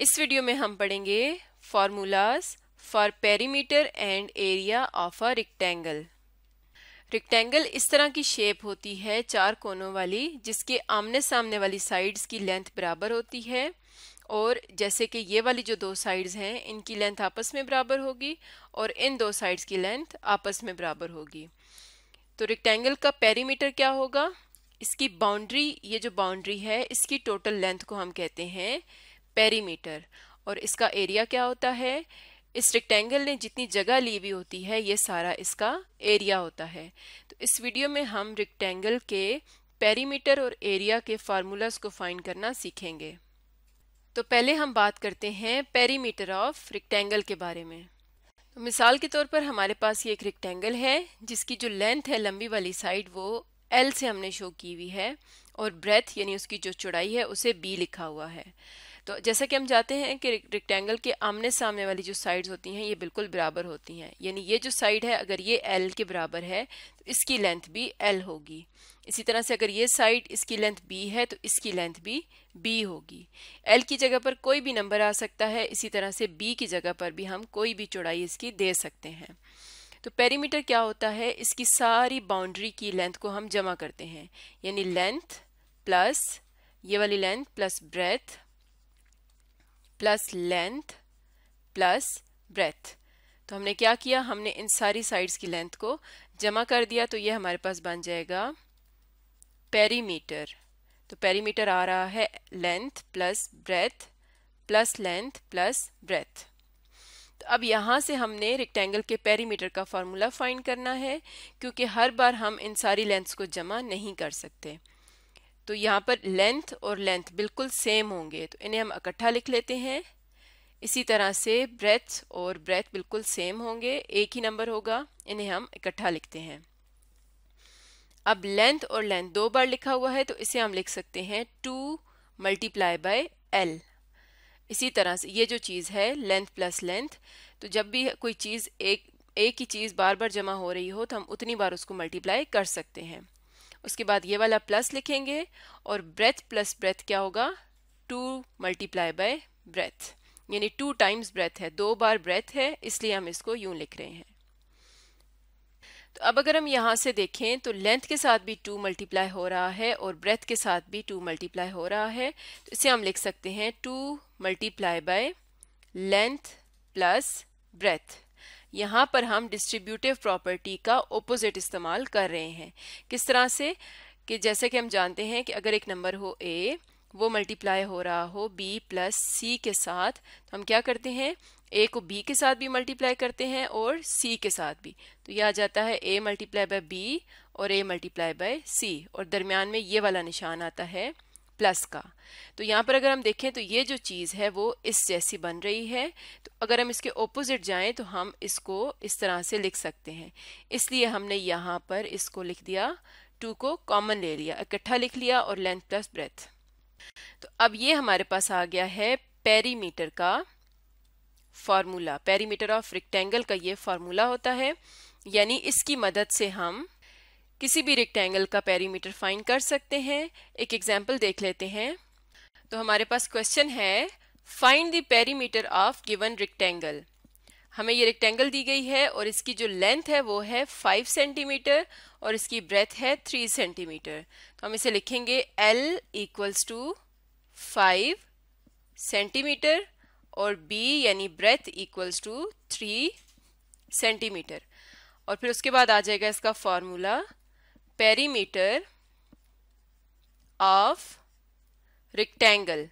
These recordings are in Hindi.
इस वीडियो में हम पढ़ेंगे formulas for perimeter and area of a rectangle rectangle इस तरह की शेप होती है चार कोनों वाली जिसके आमने सामने वाली साइड्स की लेंथ बराबर होती है और जैसे कि ये वाली जो दो साइड्स हैं इनकी लेंथ आपस में बराबर होगी और इन दो साइड्स की लेंथ आपस में बराबर होगी तो रिक्टेंगल का पेरीमीटर क्या होगा इसकी बाउंड्री ये जो बाउंड्री है इसकी टोटल लेंथ को हम कहते हैं पेरीमीटर और इसका एरिया क्या होता है इस रेक्टेंगल ने जितनी जगह ली हुई होती है ये सारा इसका एरिया होता है तो इस वीडियो में हम रेक्टेंगल के पेरीमीटर और एरिया के फार्मूलाज को फाइंड करना सीखेंगे तो पहले हम बात करते हैं पेरीमीटर ऑफ रेक्टेंगल के बारे में तो मिसाल के तौर पर हमारे पास ये एक रेक्टेंगल है जिसकी जो लेंथ है लंबी वाली साइड वो एल से हमने शो की हुई है और ब्रेथ यानी उसकी जो चौड़ाई है उसे बी लिखा हुआ है तो जैसा कि हम जाते हैं कि रेक्टेंगल के आमने सामने वाली जो साइड्स होती हैं ये बिल्कुल बराबर होती हैं यानी ये जो साइड है अगर ये एल के बराबर है तो इसकी लेंथ भी एल होगी इसी तरह से अगर ये साइड इसकी लेंथ बी है तो इसकी लेंथ भी बी होगी एल की जगह पर कोई भी नंबर आ सकता है इसी तरह से बी की जगह पर भी हम कोई भी चौड़ाई इसकी दे सकते हैं तो पेरीमीटर क्या होता है इसकी सारी बाउंड्री की लेंथ को हम जमा करते हैं यानी लेंथ प्लस ये वाली length plus breadth plus length plus breadth तो हमने क्या किया हमने इन सारी साइड्स की लेंथ को जमा कर दिया तो ये हमारे पास बन जाएगा पेरीमीटर तो पेरीमीटर आ रहा है length plus breadth plus length plus breadth तो अब यहाँ से हमने रेक्टेंगल के पेरीमीटर का फार्मूला फाइंड करना है क्योंकि हर बार हम इन सारी लेंथ्स को जमा नहीं कर सकते तो यहाँ पर लेंथ और लेंथ बिल्कुल सेम होंगे तो इन्हें हम इकट्ठा लिख लेते हैं इसी तरह से ब्रेथ और ब्रेथ बिल्कुल सेम होंगे एक ही नंबर होगा इन्हें हम इकट्ठा लिखते हैं अब लेंथ और लेंथ दो बार लिखा हुआ है तो इसे हम लिख सकते हैं टू मल्टीप्लाई बाय एल इसी तरह से ये जो चीज़ है लेंथ प्लस लेंथ तो जब भी कोई चीज़ एक एक ही चीज़ बार बार जमा हो रही हो तो हम उतनी बार उसको मल्टीप्लाई कर सकते हैं उसके बाद ये वाला प्लस लिखेंगे और ब्रेथ प्लस ब्रेथ क्या होगा टू मल्टीप्लाई बाय ब्रेथ यानी टू टाइम्स ब्रेथ है दो बार ब्रेथ है इसलिए हम इसको यूं लिख रहे हैं तो अब अगर हम यहाँ से देखें तो लेंथ के साथ भी टू मल्टीप्लाई हो रहा है और ब्रेथ के साथ भी टू मल्टीप्लाई हो रहा है तो इसे हम लिख सकते हैं two multiply by length plus breadth यहाँ पर हम डिस्ट्रीब्यूटिव प्रॉपर्टी का ओपोजिट इस्तेमाल कर रहे हैं किस तरह से कि जैसे कि हम जानते हैं कि अगर एक नंबर हो ए वो मल्टीप्लाई हो रहा हो बी प्लस सी के साथ तो हम क्या करते हैं ए को बी के साथ भी मल्टीप्लाई करते हैं और सी के साथ भी तो यह आ जाता है ए मल्टीप्लाई बाय बी और ए मल्टीप्लाई बाय सी और दरमियान में ये वाला निशान आता है प्लस का तो यहाँ पर अगर हम देखें तो ये जो चीज़ है वो इस जैसी बन रही है तो अगर हम इसके ओपोजिट जाएं तो हम इसको इस तरह से लिख सकते हैं इसलिए हमने यहाँ पर इसको लिख दिया टू को कॉमन ले लिया इकट्ठा लिख लिया और लेंथ प्लस ब्रेथ तो अब ये हमारे पास आ गया है पेरीमीटर का फार्मूला पेरीमीटर ऑफ रिक्टेंगल का ये फार्मूला होता है यानी इसकी मदद से हम किसी भी रेक्टेंगल का पेरीमीटर फाइन कर सकते हैं एक एग्जाम्पल देख लेते हैं तो हमारे पास क्वेश्चन है find the perimeter of given rectangle हमें ये रेक्टेंगल दी गई है और इसकी जो लेंथ है वो है फाइव सेंटीमीटर और इसकी ब्रेथ है थ्री सेंटीमीटर तो हम इसे लिखेंगे L equals to five centimetre और बी यानी breadth equals to three centimetre और फिर उसके बाद आ जाएगा इसका फॉर्मूला perimeter of rectangle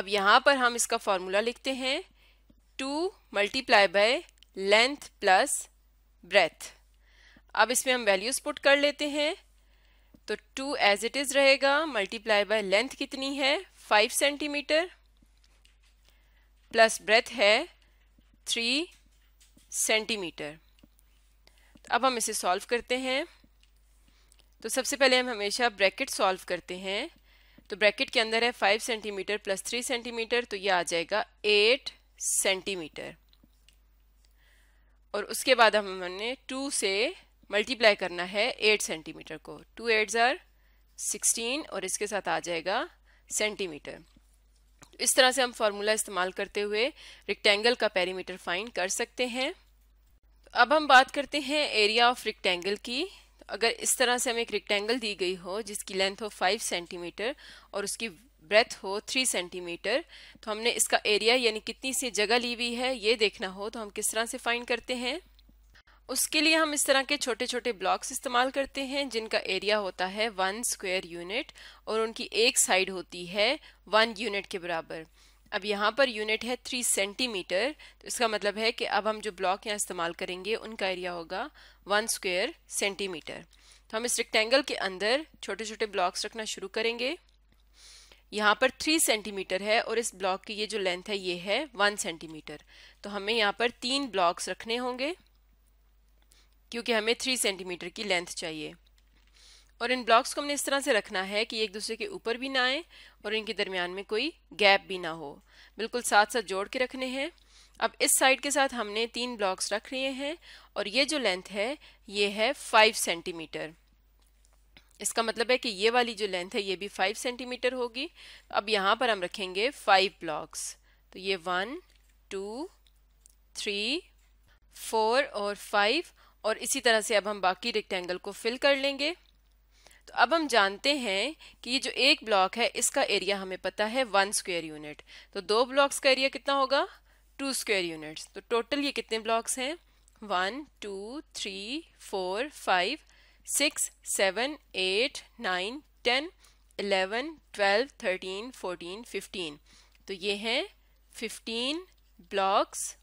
अब यहां पर हम इसका फॉर्मूला लिखते हैं two multiply by length plus breadth अब इसमें हम वैल्यूज पुट कर लेते हैं तो टू एज इट इज रहेगा मल्टीप्लाई बाय लेंथ कितनी है फाइव सेंटीमीटर प्लस ब्रेथ है थ्री सेंटीमीटर अब हम इसे सॉल्व करते हैं तो सबसे पहले हम हमेशा ब्रैकेट सॉल्व करते हैं तो ब्रैकेट के अंदर है five centimetre plus three centimetre तो ये आ जाएगा एट सेंटीमीटर और उसके बाद हम हमने टू से मल्टीप्लाई करना है एट सेंटीमीटर को टू एट ज़ार सिक्सटीन और इसके साथ आ जाएगा सेंटीमीटर इस तरह से हम फार्मूला इस्तेमाल करते हुए रिक्टेंगल का पेरीमीटर फाइंड कर सकते हैं अब हम बात करते हैं एरिया ऑफ रिक्टेंगल की अगर इस तरह से हमें एक रिक्टेंगल दी गई हो जिसकी लेंथ हो फाइव सेंटीमीटर और उसकी ब्रेथ हो थ्री सेंटीमीटर तो हमने इसका एरिया यानी कितनी सी जगह ली हुई है ये देखना हो तो हम किस तरह से फाइंड करते हैं उसके लिए हम इस तरह के छोटे छोटे ब्लॉक्स इस्तेमाल करते हैं जिनका एरिया होता है वन स्क्वायर यूनिट और उनकी एक साइड होती है वन यूनिट के बराबर अब यहाँ पर यूनिट है थ्री सेंटीमीटर तो इसका मतलब है कि अब हम जो ब्लॉक यहाँ इस्तेमाल करेंगे उनका एरिया होगा वन स्क्वेयर सेंटीमीटर तो हम इस रेक्टेंगल के अंदर छोटे छोटे ब्लॉक्स रखना शुरू करेंगे यहाँ पर थ्री सेंटीमीटर है और इस ब्लॉक की ये जो लेंथ है ये है वन सेंटीमीटर तो हमें यहाँ पर तीन ब्लॉक्स रखने होंगे क्योंकि हमें थ्री सेंटीमीटर की लेंथ चाहिए और इन ब्लॉक्स को हमने इस तरह से रखना है कि एक दूसरे के ऊपर भी ना आए और इनके दरमियान में कोई गैप भी ना हो बिल्कुल साथ साथ जोड़ के रखने हैं अब इस साइड के साथ हमने तीन ब्लॉक्स रख लिए हैं और ये जो लेंथ है ये है फाइव सेंटीमीटर इसका मतलब है कि ये वाली जो लेंथ है ये भी फाइव सेंटीमीटर होगी अब यहाँ पर हम रखेंगे फाइव ब्लॉक्स तो ये वन टू थ्री फोर और फाइव और इसी तरह से अब हम बाकी रेक्टेंगल को फिल कर लेंगे तो अब हम जानते हैं कि ये जो एक ब्लॉक है इसका एरिया हमें पता है वन स्क्वायर यूनिट तो दो ब्लॉक्स का एरिया कितना होगा टू स्क्वायर यूनिट्स तो टोटल ये कितने ब्लॉक्स हैं one two three four five six seven eight nine ten eleven twelve thirteen fourteen fifteen तो ये हैं फिफ्टीन ब्लॉक्स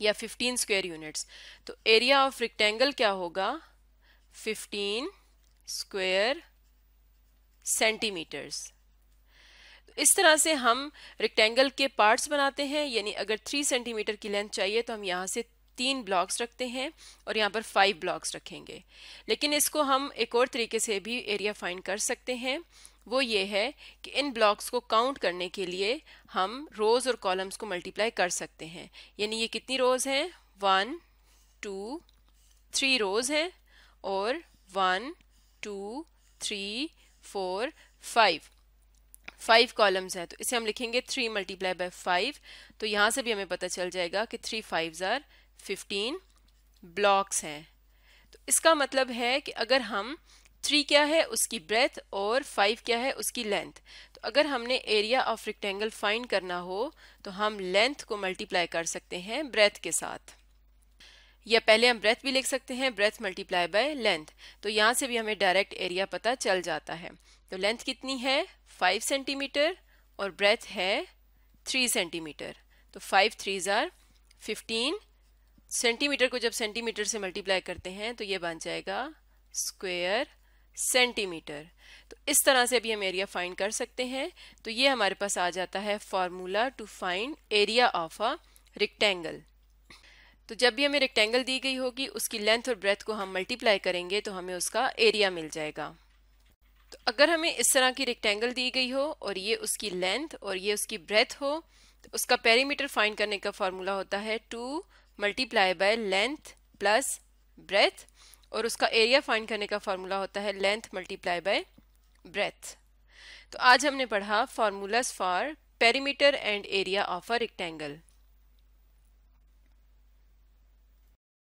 या फिफ्टीन स्क्वायर यूनिट्स तो एरिया ऑफ रिक्टेंगल क्या होगा फिफ्टीन स्क्वेयर सेंटीमीटर्स इस तरह से हम रेक्टेंगल के पार्ट्स बनाते हैं यानी अगर थ्री सेंटीमीटर की लेंथ चाहिए तो हम यहाँ से तीन ब्लॉक्स रखते हैं और यहाँ पर फाइव ब्लॉक्स रखेंगे लेकिन इसको हम एक और तरीके से भी एरिया फाइंड कर सकते हैं वो ये है कि इन ब्लॉक्स को काउंट करने के लिए हम रोज़ और कॉलम्स को मल्टीप्लाई कर सकते हैं यानी ये कितनी रोज़ हैं वन टू थ्री रोज़ हैं और one two three four five five columns हैं तो इसे हम लिखेंगे थ्री मल्टीप्लाई बाय फाइव तो यहाँ से भी हमें पता चल जाएगा कि three five are fifteen blocks हैं तो इसका मतलब है कि अगर हम थ्री क्या है उसकी ब्रेथ और फाइव क्या है उसकी लेंथ तो अगर हमने एरिया ऑफ रिक्टेंगल फाइंड करना हो तो हम लेंथ को मल्टीप्लाई कर सकते हैं ब्रेथ के साथ या पहले हम ब्रेथ भी लिख सकते हैं ब्रेथ मल्टीप्लाई बाय लेंथ तो यहाँ से भी हमें डायरेक्ट एरिया पता चल जाता है तो लेंथ कितनी है फाइव सेंटीमीटर और ब्रेथ है थ्री सेंटीमीटर तो five three are fifteen centimetre को जब सेंटीमीटर से मल्टीप्लाई करते हैं तो ये बन जाएगा स्क्वेयर सेंटीमीटर तो इस तरह से भी हम एरिया फाइंड कर सकते हैं तो ये हमारे पास आ जाता है formula to find area of a rectangle तो जब भी हमें रेक्टेंगल दी गई होगी उसकी लेंथ और ब्रेथ को हम मल्टीप्लाई करेंगे तो हमें उसका एरिया मिल जाएगा तो अगर हमें इस तरह की रेक्टेंगल दी गई हो और ये उसकी लेंथ और ये उसकी ब्रेथ हो तो उसका पेरीमीटर फाइंड करने का फार्मूला होता है two multiply by length plus breadth और उसका एरिया फाइंड करने का फार्मूला होता है लेंथ मल्टीप्लाई बाय ब्रेथ तो आज हमने पढ़ा formulas for perimeter and area of a rectangle